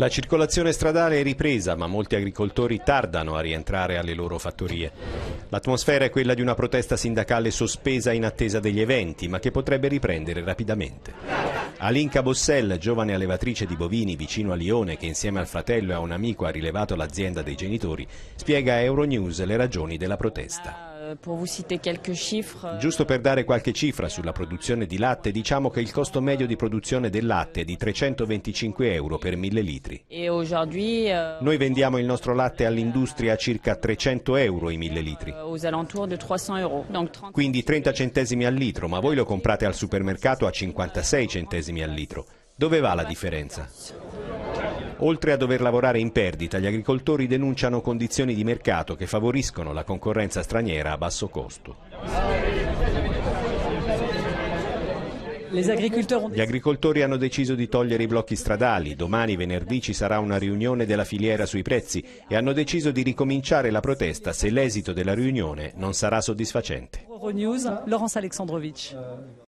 La circolazione stradale è ripresa, ma molti agricoltori tardano a rientrare alle loro fattorie. L'atmosfera è quella di una protesta sindacale sospesa in attesa degli eventi, ma che potrebbe riprendere rapidamente. Alinka Bossell, giovane allevatrice di bovini vicino a Lione, che insieme al fratello e a un amico ha rilevato l'azienda dei genitori, spiega a Euronews le ragioni della protesta. Euh, euh, Giusto per dare qualche cifra sulla produzione di latte, diciamo che il costo medio di produzione del latte è di 325 euro per 1000 litri. Euh, Noi vendiamo il nostro latte all'industria a circa 300 euro i 1000 litri. Quindi 30 centesimi al litro, ma voi lo comprate al supermercato a 56 centesimi al litro. Dove va la differenza? Oltre a dover lavorare in perdita, gli agricoltori denunciano condizioni di mercato che favoriscono la concorrenza straniera a basso costo. Gli agricoltori hanno deciso di togliere i blocchi stradali, domani venerdì ci sarà una riunione della filiera sui prezzi e hanno deciso di ricominciare la protesta se l'esito della riunione non sarà soddisfacente.